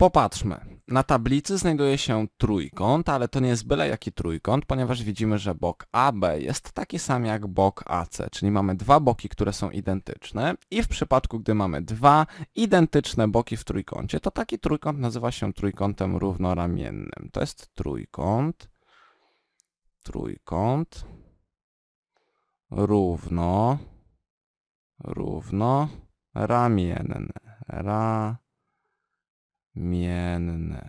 Popatrzmy. Na tablicy znajduje się trójkąt, ale to nie jest byle jaki trójkąt, ponieważ widzimy, że bok AB jest taki sam jak bok AC, czyli mamy dwa boki, które są identyczne i w przypadku, gdy mamy dwa identyczne boki w trójkącie, to taki trójkąt nazywa się trójkątem równoramiennym. To jest trójkąt, trójkąt, równo, równo, ramienny, ra, Mienny.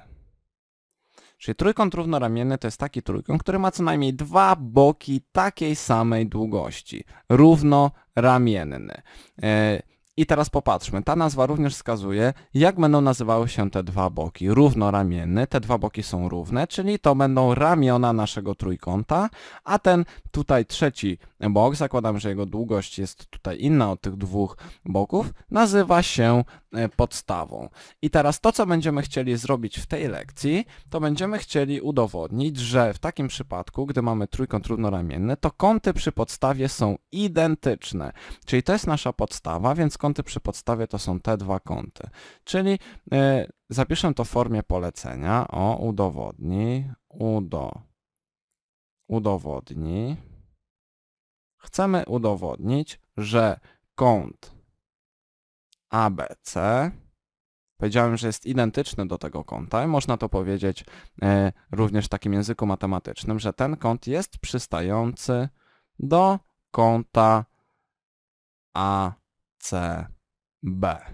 Czyli trójkąt równoramienny to jest taki trójkąt, który ma co najmniej dwa boki takiej samej długości. Równoramienny. E, I teraz popatrzmy, ta nazwa również wskazuje, jak będą nazywały się te dwa boki. Równoramienny, te dwa boki są równe, czyli to będą ramiona naszego trójkąta, a ten tutaj trzeci bok, zakładam, że jego długość jest tutaj inna od tych dwóch boków, nazywa się e, podstawą. I teraz to, co będziemy chcieli zrobić w tej lekcji, to będziemy chcieli udowodnić, że w takim przypadku, gdy mamy trójkąt równoramienny, to kąty przy podstawie są identyczne. Czyli to jest nasza podstawa, więc kąty przy podstawie to są te dwa kąty. Czyli yy, zapiszę to w formie polecenia. O, udowodni, udo, udowodni chcemy udowodnić, że kąt ABC powiedziałem, że jest identyczny do tego kąta i można to powiedzieć e, również w takim języku matematycznym, że ten kąt jest przystający do kąta ACB.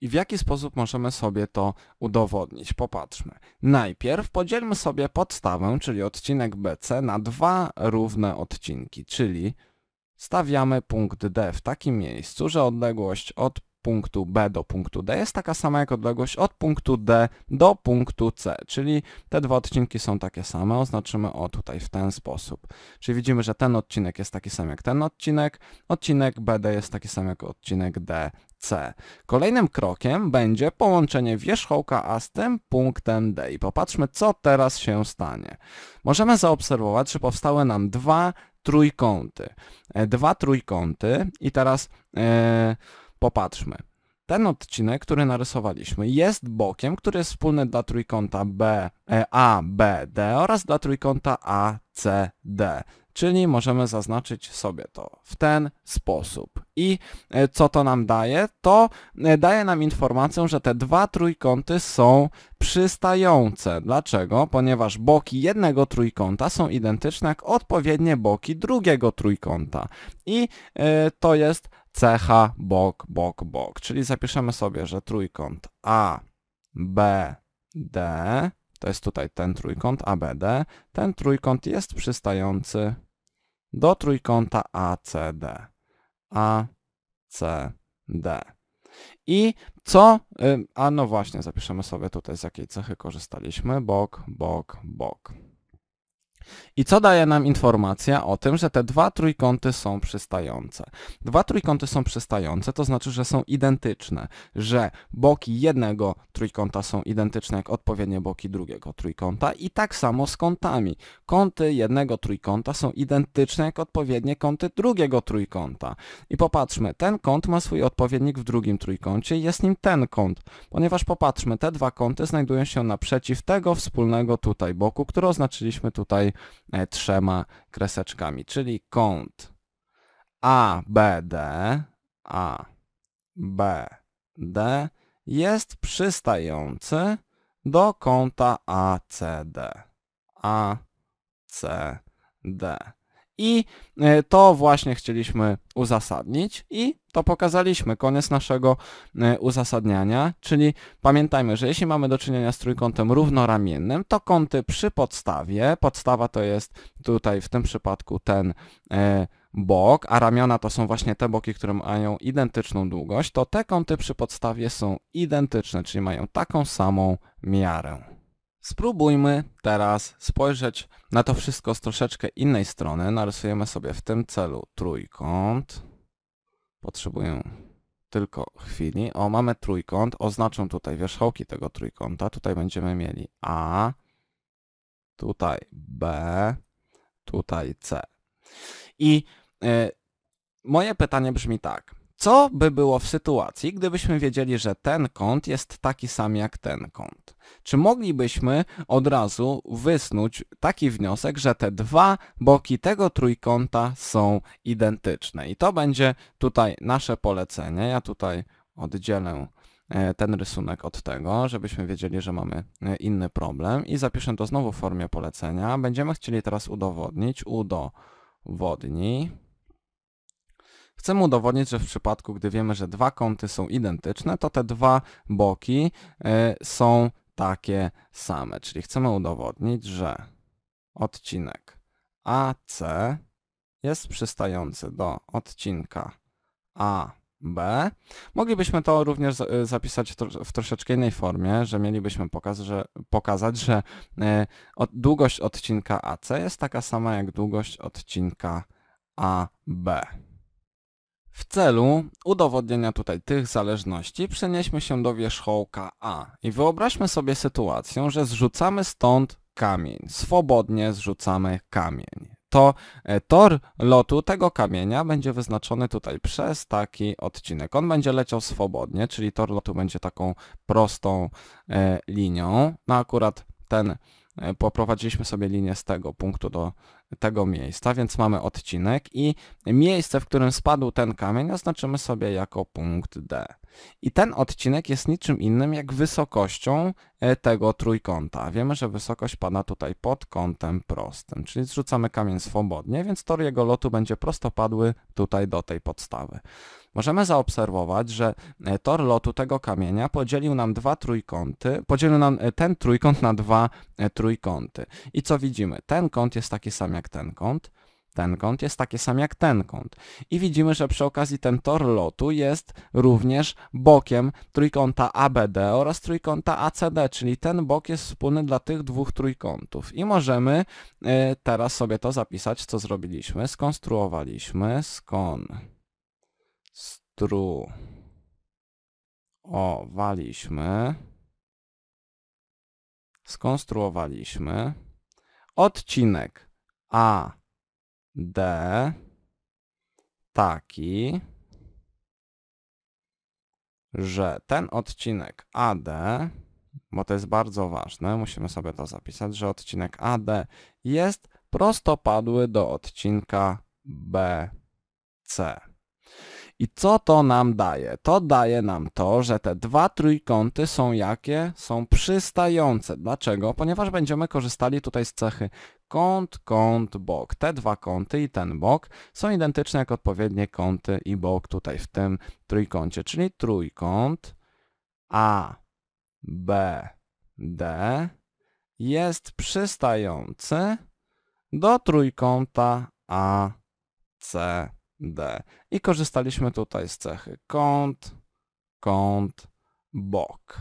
I w jaki sposób możemy sobie to udowodnić? Popatrzmy. Najpierw podzielmy sobie podstawę, czyli odcinek BC, na dwa równe odcinki, czyli stawiamy punkt D w takim miejscu, że odległość od punktu B do punktu D jest taka sama jak odległość od punktu D do punktu C, czyli te dwa odcinki są takie same, oznaczymy o tutaj w ten sposób. Czyli widzimy, że ten odcinek jest taki sam jak ten odcinek, odcinek BD jest taki sam jak odcinek D C. Kolejnym krokiem będzie połączenie wierzchołka A z tym punktem D. I popatrzmy, co teraz się stanie. Możemy zaobserwować, że powstały nam dwa trójkąty. E, dwa trójkąty i teraz e, popatrzmy. Ten odcinek, który narysowaliśmy, jest bokiem, który jest wspólny dla trójkąta B, e, ABD oraz dla trójkąta ACD czyli możemy zaznaczyć sobie to w ten sposób. I e, co to nam daje? To e, daje nam informację, że te dwa trójkąty są przystające. Dlaczego? Ponieważ boki jednego trójkąta są identyczne jak odpowiednie boki drugiego trójkąta. I e, to jest cecha bok, bok, bok. Czyli zapiszemy sobie, że trójkąt A, B, D, to jest tutaj ten trójkąt ABD, ten trójkąt jest przystający do trójkąta ACD. ACD. I co? Y, a no właśnie, zapiszemy sobie tutaj z jakiej cechy korzystaliśmy. Bok, bok, bok. I co daje nam informacja o tym, że te dwa trójkąty są przystające? Dwa trójkąty są przystające, to znaczy, że są identyczne, że boki jednego trójkąta są identyczne jak odpowiednie boki drugiego trójkąta i tak samo z kątami. Kąty jednego trójkąta są identyczne jak odpowiednie kąty drugiego trójkąta. I popatrzmy, ten kąt ma swój odpowiednik w drugim trójkącie i jest nim ten kąt, ponieważ popatrzmy, te dwa kąty znajdują się naprzeciw tego wspólnego tutaj boku, który oznaczyliśmy tutaj E, trzema kreseczkami, czyli kąt ABD ABD jest przystający do kąta ACD. ACD. I e, to właśnie chcieliśmy uzasadnić i to pokazaliśmy. Koniec naszego e, uzasadniania, czyli pamiętajmy, że jeśli mamy do czynienia z trójkątem równoramiennym, to kąty przy podstawie, podstawa to jest tutaj w tym przypadku ten e, bok, a ramiona to są właśnie te boki, które mają identyczną długość, to te kąty przy podstawie są identyczne, czyli mają taką samą miarę. Spróbujmy teraz spojrzeć na to wszystko z troszeczkę innej strony. Narysujemy sobie w tym celu trójkąt. Potrzebuję tylko chwili. O, mamy trójkąt. Oznaczę tutaj wierzchołki tego trójkąta. Tutaj będziemy mieli A, tutaj B, tutaj C. I y, moje pytanie brzmi tak. Co by było w sytuacji, gdybyśmy wiedzieli, że ten kąt jest taki sam jak ten kąt? Czy moglibyśmy od razu wysnuć taki wniosek, że te dwa boki tego trójkąta są identyczne? I to będzie tutaj nasze polecenie. Ja tutaj oddzielę e, ten rysunek od tego, żebyśmy wiedzieli, że mamy e, inny problem i zapiszę to znowu w formie polecenia. Będziemy chcieli teraz udowodnić, udowodni, Chcemy udowodnić, że w przypadku, gdy wiemy, że dwa kąty są identyczne, to te dwa boki y, są takie same. Czyli chcemy udowodnić, że odcinek AC jest przystający do odcinka AB. Moglibyśmy to również y, zapisać w troszeczkę innej formie, że mielibyśmy pokaz, że, pokazać, że y, długość odcinka AC jest taka sama jak długość odcinka AB. W celu udowodnienia tutaj tych zależności przenieśmy się do wierzchołka A i wyobraźmy sobie sytuację, że zrzucamy stąd kamień, swobodnie zrzucamy kamień. To e, tor lotu tego kamienia będzie wyznaczony tutaj przez taki odcinek. On będzie leciał swobodnie, czyli tor lotu będzie taką prostą e, linią. No akurat ten E, poprowadziliśmy sobie linię z tego punktu do tego miejsca, więc mamy odcinek i miejsce, w którym spadł ten kamień oznaczymy sobie jako punkt D. I ten odcinek jest niczym innym jak wysokością e, tego trójkąta. Wiemy, że wysokość pada tutaj pod kątem prostym, czyli zrzucamy kamień swobodnie, więc tor jego lotu będzie prostopadły tutaj do tej podstawy. Możemy zaobserwować, że e, tor lotu tego kamienia podzielił nam dwa trójkąty, podzielił nam e, ten trójkąt na dwa trójkąty. I co widzimy? Ten kąt jest taki sam jak ten kąt, ten kąt jest taki sam jak ten kąt. I widzimy, że przy okazji ten tor lotu jest również bokiem trójkąta ABD oraz trójkąta ACD, czyli ten bok jest wspólny dla tych dwóch trójkątów. I możemy y, teraz sobie to zapisać, co zrobiliśmy. Skonstruowaliśmy skon stru owaliśmy skonstruowaliśmy odcinek A D taki, że ten odcinek AD, bo to jest bardzo ważne, musimy sobie to zapisać, że odcinek AD jest prostopadły do odcinka BC. I co to nam daje? To daje nam to, że te dwa trójkąty są jakie? Są przystające. Dlaczego? Ponieważ będziemy korzystali tutaj z cechy kąt, kąt, bok. Te dwa kąty i ten bok są identyczne jak odpowiednie kąty i bok tutaj w tym trójkącie, czyli trójkąt A, B, D jest przystający do trójkąta AC. D. I korzystaliśmy tutaj z cechy kąt, kąt, bok.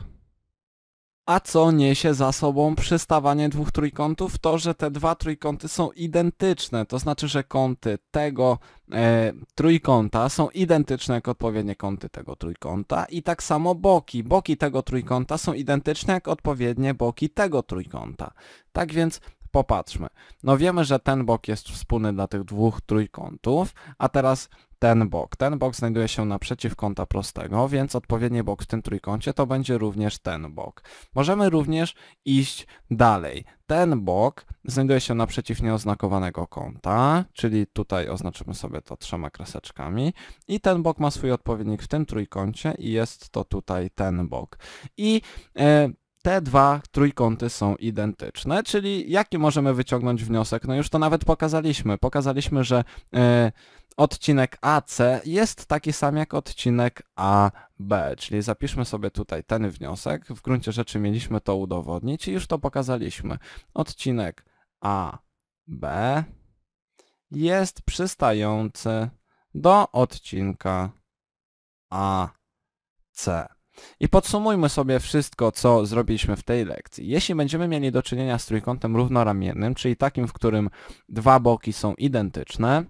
A co niesie za sobą przystawanie dwóch trójkątów? To, że te dwa trójkąty są identyczne, to znaczy, że kąty tego e, trójkąta są identyczne jak odpowiednie kąty tego trójkąta i tak samo boki. Boki tego trójkąta są identyczne jak odpowiednie boki tego trójkąta. Tak więc Popatrzmy. No wiemy, że ten bok jest wspólny dla tych dwóch trójkątów, a teraz ten bok. Ten bok znajduje się naprzeciw kąta prostego, więc odpowiedni bok w tym trójkącie to będzie również ten bok. Możemy również iść dalej. Ten bok znajduje się naprzeciw nieoznakowanego kąta, czyli tutaj oznaczymy sobie to trzema kreseczkami i ten bok ma swój odpowiednik w tym trójkącie i jest to tutaj ten bok. I... Yy, te dwa trójkąty są identyczne, czyli jaki możemy wyciągnąć wniosek? No już to nawet pokazaliśmy. Pokazaliśmy, że e, odcinek AC jest taki sam jak odcinek AB, czyli zapiszmy sobie tutaj ten wniosek. W gruncie rzeczy mieliśmy to udowodnić i już to pokazaliśmy. Odcinek AB jest przystający do odcinka AC. I podsumujmy sobie wszystko, co zrobiliśmy w tej lekcji. Jeśli będziemy mieli do czynienia z trójkątem równoramiennym, czyli takim, w którym dwa boki są identyczne,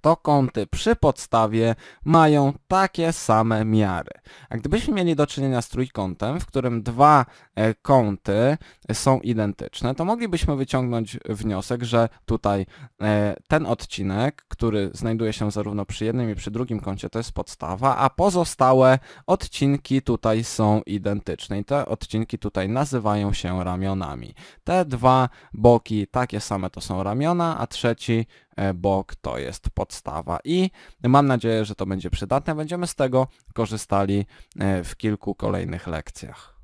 to kąty przy podstawie mają takie same miary. A gdybyśmy mieli do czynienia z trójkątem, w którym dwa e, kąty są identyczne, to moglibyśmy wyciągnąć wniosek, że tutaj e, ten odcinek, który znajduje się zarówno przy jednym i przy drugim kącie, to jest podstawa, a pozostałe odcinki tutaj są identyczne i te odcinki tutaj nazywają się ramionami. Te dwa boki takie same to są ramiona, a trzeci E, bo to jest podstawa. I mam nadzieję, że to będzie przydatne. Będziemy z tego korzystali e, w kilku kolejnych lekcjach.